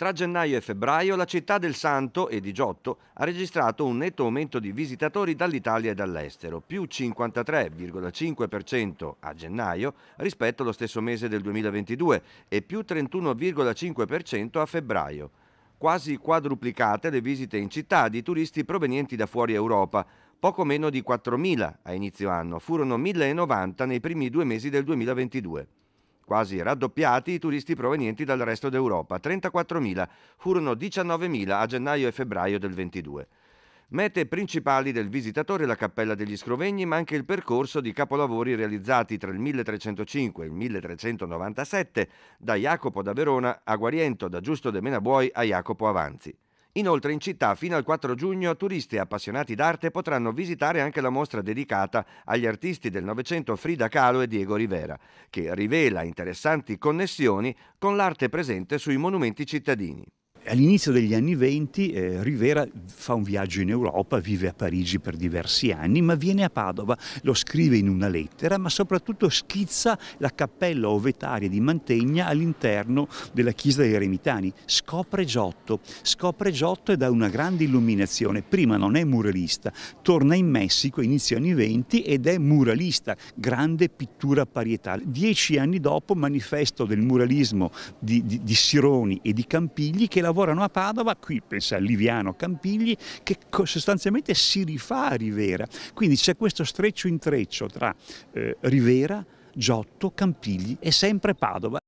Tra gennaio e febbraio la città del Santo e di Giotto ha registrato un netto aumento di visitatori dall'Italia e dall'estero, più 53,5% a gennaio rispetto allo stesso mese del 2022 e più 31,5% a febbraio. Quasi quadruplicate le visite in città di turisti provenienti da fuori Europa, poco meno di 4.000 a inizio anno, furono 1.090 nei primi due mesi del 2022 quasi raddoppiati i turisti provenienti dal resto d'Europa, 34.000, furono 19.000 a gennaio e febbraio del 22. Mete principali del visitatore la Cappella degli Scrovegni, ma anche il percorso di capolavori realizzati tra il 1305 e il 1397 da Jacopo da Verona a Guariento, da Giusto de Menabuoi a Jacopo Avanzi. Inoltre in città fino al 4 giugno turisti e appassionati d'arte potranno visitare anche la mostra dedicata agli artisti del Novecento Frida Kahlo e Diego Rivera, che rivela interessanti connessioni con l'arte presente sui monumenti cittadini. All'inizio degli anni 20 eh, Rivera fa un viaggio in Europa, vive a Parigi per diversi anni, ma viene a Padova, lo scrive in una lettera, ma soprattutto schizza la cappella ovetaria di Mantegna all'interno della chiesa dei Remitani. Scopre Giotto, scopre Giotto e dà una grande illuminazione. Prima non è muralista, torna in Messico inizio anni 20 ed è muralista, grande pittura parietale. Dieci anni dopo manifesto del muralismo di, di, di Sironi e di Campigli che lavora lavorano a Padova, qui pensa a Liviano Campigli, che sostanzialmente si rifà a Rivera. Quindi c'è questo streccio intreccio tra eh, Rivera, Giotto, Campigli e sempre Padova.